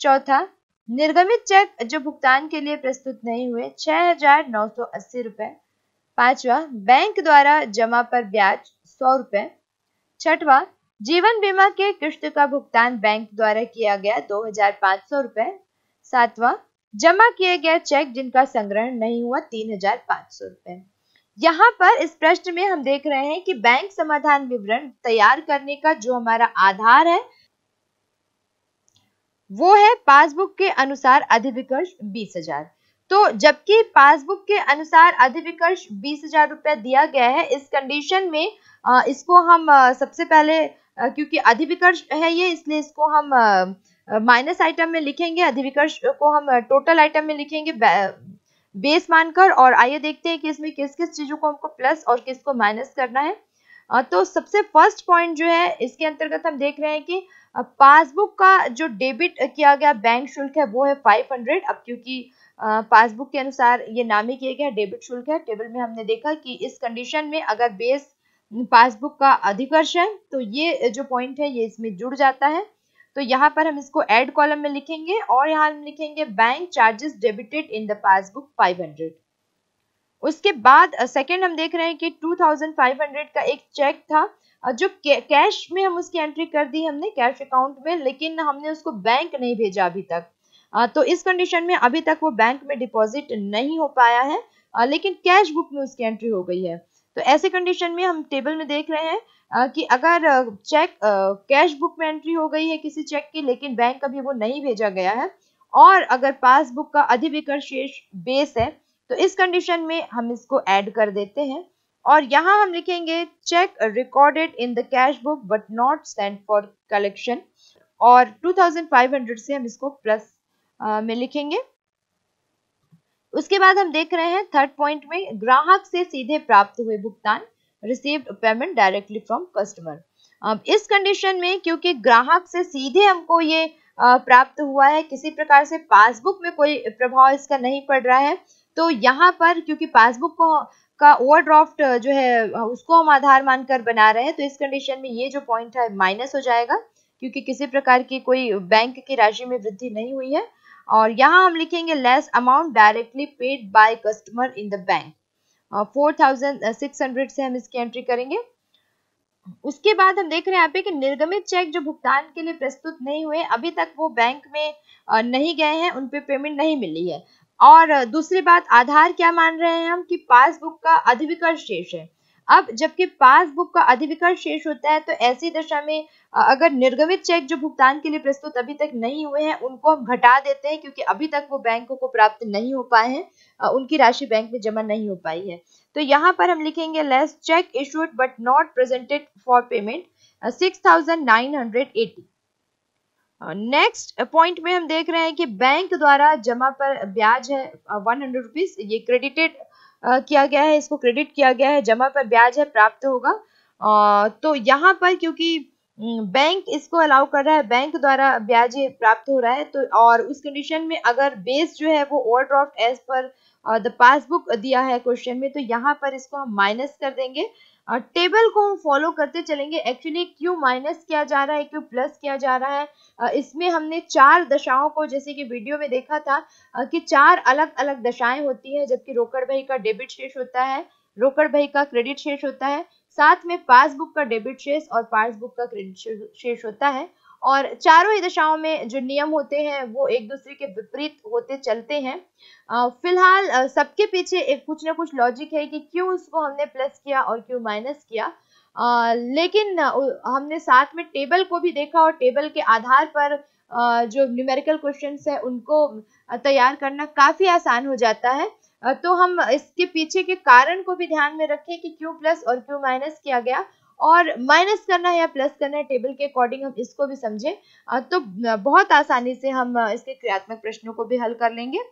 चौथा निर्गमित चेक जो भुगतान के लिए प्रस्तुत नहीं हुए छह हजार नौ सौ अस्सी रुपए पांचवा बैंक द्वारा जमा पर ब्याज सौ रुपए छठवा जीवन बीमा के किश्त का भुगतान बैंक द्वारा किया गया दो हजार पांच सौ रुपए सातवा जमा किए गए चेक जिनका संग्रहण नहीं हुआ तीन हजार पांच सौ रुपए यहाँ पर इस प्रश्न में हम देख रहे हैं कि बैंक समाधान विवरण तैयार करने का जो हमारा आधार है वो है पासबुक के अनुसार अधिविकर्ष बीस हजार तो जबकि पासबुक के अनुसार अधिविकर्ष बीस हजार रुपया दिया गया है इस कंडीशन में इसको हम सबसे पहले क्योंकि अधिविकर्ष है ये इसलिए इसको हम माइनस आइटम में लिखेंगे अधिविकर्ष को हम टोटल आइटम में लिखेंगे बेस मानकर और आइए देखते हैं कि इसमें किस किस चीज़ों को हमको प्लस और किसको माइनस करना है तो सबसे फर्स्ट पॉइंट जो है इसके अंतर्गत हम देख रहे हैं कि पासबुक का जो डेबिट किया गया बैंक शुल्क है वो है 500 अब क्योंकि पासबुक के अनुसार ये नामी किया गया डेबिट शुल्क है टेबल में हमने देखा कि इस कंडीशन में अगर बेस पासबुक का अधिकर्ष है तो ये जो पॉइंट है ये इसमें जुड़ जाता है तो यहाँ पर हम इसको एड कॉलम में लिखेंगे और यहाँ हम लिखेंगे bank charges debited in the passbook hundred उसके बाद सेकेंड हम देख रहे हैं कि 2500 का एक चेक था जो कैश में हम उसकी एंट्री कर दी हमने कैश अकाउंट में लेकिन हमने उसको बैंक नहीं भेजा अभी तक तो इस कंडीशन में अभी तक वो बैंक में डिपॉजिट नहीं हो पाया है लेकिन कैश बुक में उसकी एंट्री हो गई है तो ऐसे कंडीशन में हम टेबल में देख रहे हैं कि अगर चेक कैश बुक में एंट्री हो गई है किसी चेक की लेकिन बैंक अभी वो नहीं भेजा गया है और अगर पासबुक का अधिविकर शेष बेस है तो इस कंडीशन में हम इसको ऐड कर देते हैं और यहाँ हम लिखेंगे cheque recorded in the cash book but not sent for collection और 2500 से हम इसको प्लस में लिखेंगे उसके बाद हम देख रहे हैं थर्ड पॉइंट में ग्राहक से सीधे प्राप्त हुए भुगतान received payment directly from customer अब इस कंडीशन में क्योंकि ग्राहक से सीधे हमको ये प्राप्त हुआ है किसी प्रकार से पासबुक में कोई प्रभाव इसका नहीं पड़ रहा है तो यहाँ पर क्योंकि पासबुक को का ओवरड्राफ्ट जो है उसको हम आधार मानकर बना रहे हैं तो इस कंडीशन में ये जो पॉइंट है माइनस हो जाएगा क्योंकि किसी प्रकार की कोई बैंक की राशि में वृद्धि नहीं हुई है और यहाँ हम लिखेंगे less amount directly paid by customer in the bank four thousand six hundred से हम इसकी एंट्री करेंगे उसके बाद हम देख रहे हैं यहाँ पे कि निर्गमित चेक जो भुगतान के लिए प्रस्तुत नहीं हुए अभी तक वो बैंक में नहीं गए हैं उन पे पेमेंट नहीं मिली है और दूसरी बात आधार क्या मान रहे हैं हम कि पासबुक का अधिविकर शेष है अब जबकि पासबुक का अधिविकर शेष होता है तो ऐसी दशा में अगर निर्गमित चेक जो भुगतान के लिए प्रस्तुत अभी तक नहीं हुए हैं उनको हम घटा देते हैं क्योंकि अभी तक वो बैंकों को प्राप्त नहीं हो पाए हैं उनकी राशि बैंक में जमा नहीं हो पाई है तो यहाँ पर हम लिखेंगे less cheque issued but not presented for payment six thousand nine hundred eighty next uh, point में हम देख रहे हैं कि बैंक द्वारा जमा पर ब्याज है वन हंड्रेड रुपीज ये क्रेडिटेड uh, किया गया है इसको क्रेडिट किया गया है जमा पर ब्याज है प्राप्त होगा आ, uh, तो यहाँ पर क्योंकि बैंक mm, इसको अलाउ कर रहा है बैंक द्वारा ब्याज प्राप्त हो रहा है तो और उस कंडीशन में अगर बेस जो है वो overdraft as per the passbook दिया है क्वेश्चन में तो यहाँ पर इसको हम माइनस कर देंगे टेबल को हम फॉलो करते चलेंगे एक्चुअली क्यू माइनस किया जा रहा है क्यू प्लस किया जा रहा है इसमें हमने चार दशाओं को जैसे कि वीडियो में देखा था कि चार अलग अलग दशाएं होती है जबकि रोकड़ भाई का डेबिट शेष होता है रोकड़ भाई का क्रेडिट शेष होता है साथ में पासबुक का डेबिट शेष और पासबुक का क्रेडिट शेष होता है और चारों ही दिशाओं में जो नियम होते हैं वो एक दूसरे के विपरीत होते चलते हैं फिलहाल सबके पीछे एक कुछ ना कुछ लॉजिक है कि क्यों उसको हमने प्लस किया और क्यों माइनस किया आ, लेकिन हमने साथ में टेबल को भी देखा और टेबल के आधार पर आ, जो न्यूमेरिकल क्वेश्चन है उनको तैयार करना काफ़ी आसान हो जाता है तो हम इसके पीछे के कारण को भी ध्यान में रखें कि क्यों प्लस और क्यों माइनस किया गया और माइनस करना है या प्लस करना है टेबल के अकॉर्डिंग हम इसको भी समझें तो बहुत आसानी से हम इसके क्रियात्मक प्रश्नों को भी हल कर लेंगे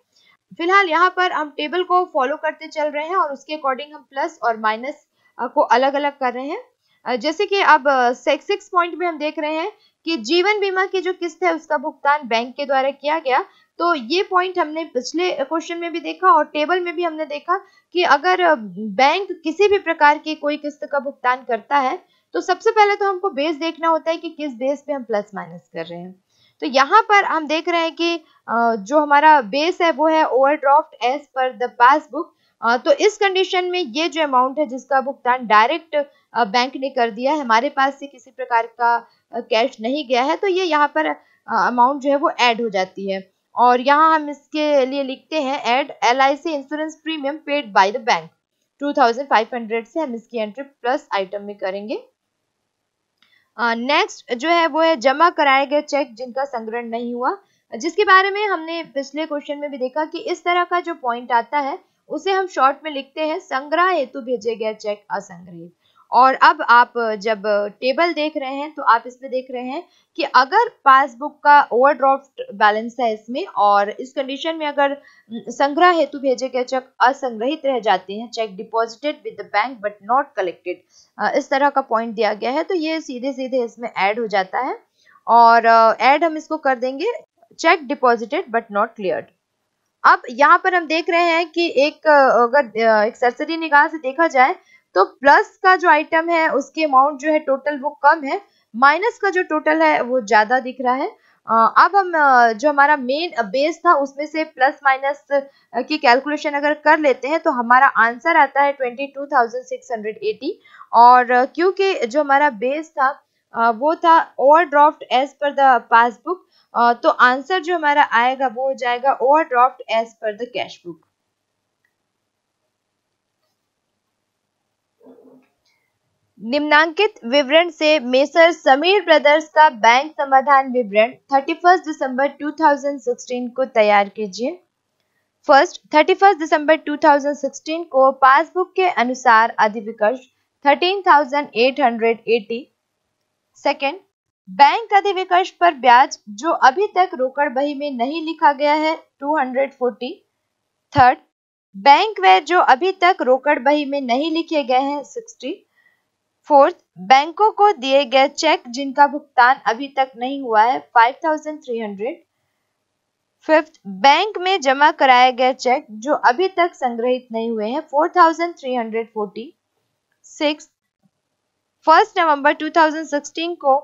फिलहाल यहाँ पर हम टेबल को फॉलो करते चल रहे हैं और उसके अकॉर्डिंग हम प्लस और माइनस को अलग अलग कर रहे हैं जैसे कि अब सेक्सिक्स पॉइंट में हम देख रहे हैं कि जीवन बीमा की जो किस्त है उसका भुगतान बैंक के द्वारा किया गया तो ये पॉइंट हमने पिछले क्वेश्चन में भी देखा और टेबल में भी हमने देखा कि अगर बैंक किसी भी प्रकार की कोई किस्त का भुगतान करता है तो सबसे पहले तो हमको बेस देखना होता है कि किस बेस पे हम प्लस माइनस कर रहे हैं तो यहाँ पर हम देख रहे हैं कि जो हमारा बेस है वो है overdraft as per the passbook तो इस कंडीशन में ये जो अमाउंट है जिसका भुगतान डायरेक्ट बैंक ने कर दिया है हमारे पास से किसी प्रकार का कैश नहीं गया है तो ये यहाँ पर अमाउंट जो है वो ऐड हो जाती है और यहाँ हम इसके लिए लिखते हैं add L I C insurance premium paid by the bank 2500 से हम इसकी एंट्री प्लस आइटम में करेंगे नेक्स्ट uh, जो है वो है जमा कराए गए चेक जिनका संग्रहण नहीं हुआ जिसके बारे में हमने पिछले क्वेश्चन में भी देखा कि इस तरह का जो पॉइंट आता है उसे हम शॉर्ट में लिखते हैं संग्रह हेतु भेजे गए चेक असंग्रहित और अब आप जब टेबल देख रहे हैं तो आप इसमें देख रहे हैं कि अगर पासबुक का ओवरड्राफ्ट बैलेंस है इसमें और इस कंडीशन में अगर संग्रह हेतु भेजे गए चेक असंग्रहित रह जाते हैं cheque deposited with the bank but not collected इस तरह का पॉइंट दिया गया है तो ये सीधे सीधे इसमें ऐड हो जाता है और ऐड हम इसको कर देंगे cheque deposited but not clear अब यहाँ पर हम देख रहे हैं कि एक अगर एक सरसरी निगाह से देखा जाए तो प्लस का जो आइटम है उसकी अमाउंट जो है टोटल वो कम है माइनस का जो टोटल है वो ज़्यादा दिख रहा है अब हम जो हमारा मेन बेस था उसमें से प्लस माइनस की कैलकुलेशन अगर कर लेते हैं तो हमारा आंसर आता है 22,680 और क्योंकि जो हमारा बेस था वो था overdraft as per the passbook तो आंसर जो हमारा आएगा वो हो जाएगा overdraft as per the cash book निम्नांकित विवरण से मेसर समीर ब्रदर्स का बैंक समाधान विवरण 31 दिसंबर 2016 को तैयार कीजिए फर्स्ट 31 दिसंबर 2016 को पासबुक के अनुसार अधिविकर्ष 13,880 सेकंड बैंक अधिविकर्ष पर ब्याज जो अभी तक रोकड़ बही में नहीं लिखा गया है 240 थर्ड बैंक व्यय जो अभी तक रोकड़ बही में नहीं लिखे गए हैं 60 फोर्थ बैंकों को दिए गए चेक जिनका भुगतान अभी तक नहीं हुआ है 5,300 फिफ्थ बैंक में जमा कराए गए चेक जो अभी तक संग्रहित नहीं हुए हैं 4,340 सिक्स फर्स्ट नवंबर 2016 को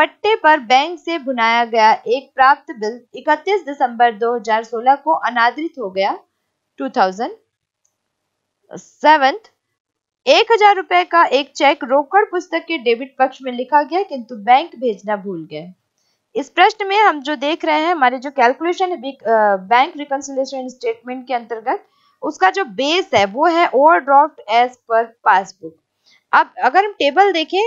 बट्टे पर बैंक से बुनाया गया एक प्राप्त बिल 31 दिसंबर 2016 को अनादृत हो गया 2000 सेवेंथ एक हजार रुपए का एक चेक रोकड़ पुस्तक के डेबिट पक्ष में लिखा गया किंतु बैंक भेजना भूल गए इस प्रश्न में हम जो देख रहे हैं हमारे जो कैलकुलेशन है बैंक रिकंसिलेशन स्टेटमेंट के अंतर्गत उसका जो बेस है वो है ओवरड्राफ्ट एज पर पासबुक अब अगर हम टेबल देखें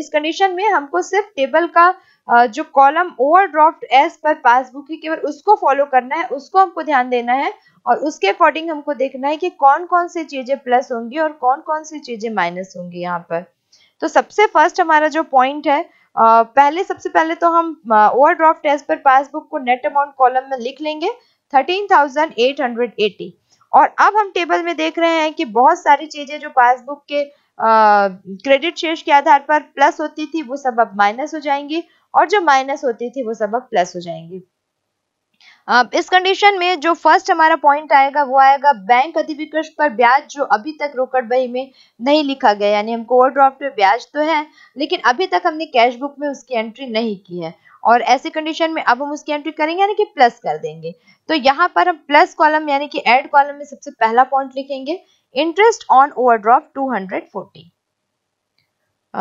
इस कंडीशन में हमको सिर्फ टेबल का जो column overdraft as per passbook है केवल उसको फॉलो करना है उसको हमको ध्यान देना है और उसके अकॉर्डिंग हमको देखना है कि कौन कौन सी चीजें प्लस होंगी और कौन कौन सी चीजें माइनस होंगी यहाँ पर तो सबसे फर्स्ट हमारा जो पॉइंट है पहले सबसे पहले तो हम overdraft as per passbook को नेट अमाउंट कॉलम में लिख लेंगे thirteen thousand eight hundred eighty और अब हम टेबल में देख रहे हैं कि बहुत सारी चीजें जो पासबुक के क्रेडिट शेष के आधार पर प्लस होती थी वो सब अब माइनस हो जाएंगी और जो माइनस होती थी वो सब अब प्लस हो जाएंगी अब इस कंडीशन में जो फर्स्ट हमारा पॉइंट आएगा वो आएगा बैंक अधिविकृत पर ब्याज जो अभी तक रोकड़ बही में नहीं लिखा गया यानी हमको ड्राफ्ट पे ब्याज तो है लेकिन अभी तक हमने कैश बुक में उसकी एंट्री नहीं की है और ऐसे कंडीशन में अब हम उसकी एंट्री करेंगे यानी कि प्लस कर देंगे तो यहाँ पर हम प्लस कॉलम यानी कि एड कॉलम में सबसे पहला पॉइंट लिखेंगे interest on draft 240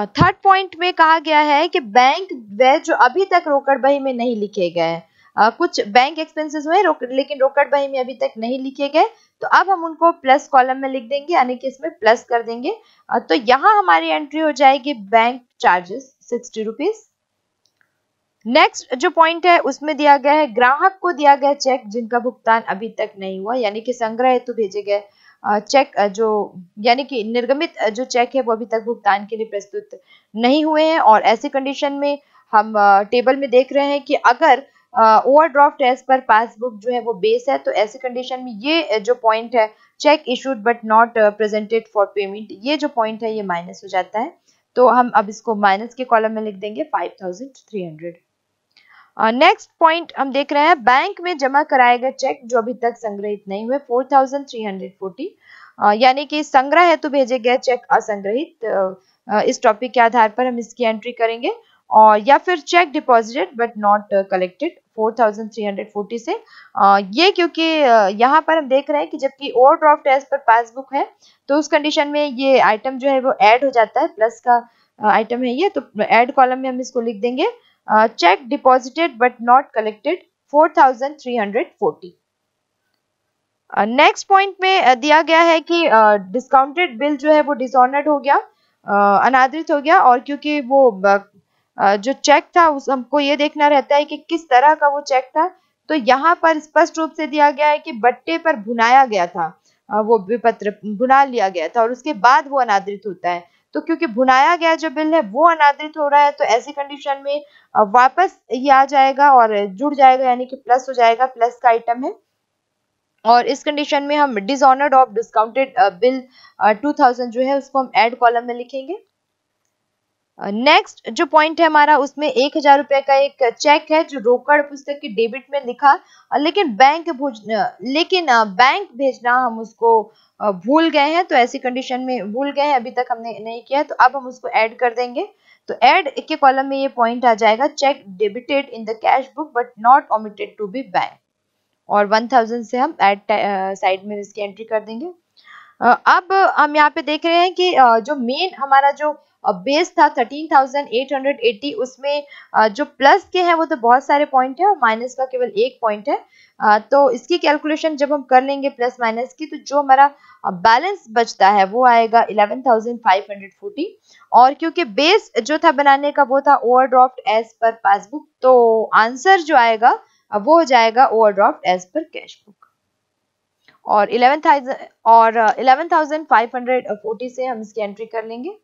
third point में कहा गया है कि बैंक वह जो अभी तक रोकड़ बही में नहीं लिखे गए Uh, कुछ बैंक एक्सपेंसेस हुए रोक, लेकिन रोकड़ बही में अभी तक नहीं लिखे गए तो अब हम उनको प्लस कॉलम में लिख देंगे यानी कि इसमें प्लस कर देंगे तो यहाँ हमारी एंट्री हो जाएगी bank charges sixty rupees next जो पॉइंट है उसमें दिया गया है ग्राहक को दिया गया चेक जिनका भुगतान अभी तक नहीं हुआ यानी कि संग्रह हेतु भेजे गए चेक जो यानी कि निर्गमित जो चेक है वो अभी तक भुगतान के लिए प्रस्तुत नहीं हुए हैं और ऐसी कंडीशन में हम टेबल में देख रहे हैं कि अगर ओवरड्राफ्ट एज पर पासबुक जो है वो बेस है तो ऐसी कंडीशन में ये जो पॉइंट है cheque issued but not presented for payment ये जो पॉइंट है ये माइनस हो जाता है तो हम अब इसको माइनस के कॉलम में लिख देंगे five thousand three hundred next point हम देख रहे हैं बैंक में जमा कराए गए चेक जो अभी तक संग्रहित नहीं हुए 4340 यानी कि संग्रह है तो भेजे गए चेक असंग्रहित इस टॉपिक के आधार पर हम इसकी एंट्री करेंगे और या फिर cheque deposited but not collected 4340 से ये क्योंकि यहाँ पर हम देख रहे हैं कि जबकि overdraft as per passbook है तो उस कंडीशन में ये आइटम जो है वो एड हो जाता है प्लस का आइटम है ये तो एड कॉलम में हम इसको लिख देंगे not collected four thousand three hundred forty next point में uh, दिया गया है कि डिस्काउंटेड uh, बिल जो है वो डिसऑनर्ड हो गया uh, अनादृत हो गया और क्योंकि वो जो चेक था उस हमको ये देखना रहता है कि किस तरह का वो चेक था तो यहाँ पर स्पष्ट रूप से दिया गया है कि बट्टे पर भुनाया गया था वो विपत्र भुना लिया गया था और उसके बाद वो अनादृत होता है तो क्योंकि भुनाया गया जो बिल है वो अनादृत हो रहा है तो ऐसी कंडीशन में वापस ये आ जाएगा और जुड़ जाएगा यानी कि प्लस हो जाएगा प्लस का आइटम है और इस कंडीशन में हम dishonoured of discounted bill thousand जो है उसको हम एड कॉलम में लिखेंगे नेक्स्ट uh, जो पॉइंट है हमारा उसमें एक हजार रुपए का एक चेक है जो रोकड़ पुस्तक के डेबिट में लिखा uh, लेकिन बैंक uh, लेकिन बैंक भेजना हम उसको भूल गए हैं तो ऐसी कंडीशन में भूल गए हैं अभी तक हमने नहीं किया तो अब हम उसको ऐड कर देंगे तो ऐड के कॉलम में ये पॉइंट आ जाएगा cheque debited in the cash book but not omitted to be bank और वन थाउजेंड से हम एड साइड में इसकी एंट्री कर देंगे अब हम यहाँ पे देख रहे हैं कि जो मेन हमारा जो और बेस था 13,880 उसमें जो प्लस के हैं वो तो बहुत सारे पॉइंट है और माइनस का केवल एक पॉइंट है तो इसकी कैलकुलेशन जब हम कर लेंगे प्लस माइनस की तो जो हमारा बैलेंस बचता है वो आएगा 11,540 और क्योंकि बेस जो था बनाने का वो था ओवरड्राफ्ट एज पर पासबुक तो आंसर जो आएगा वो हो जाएगा overdraft as per cash book और 11,000 और 11,540 से हम इसकी एंट्री कर लेंगे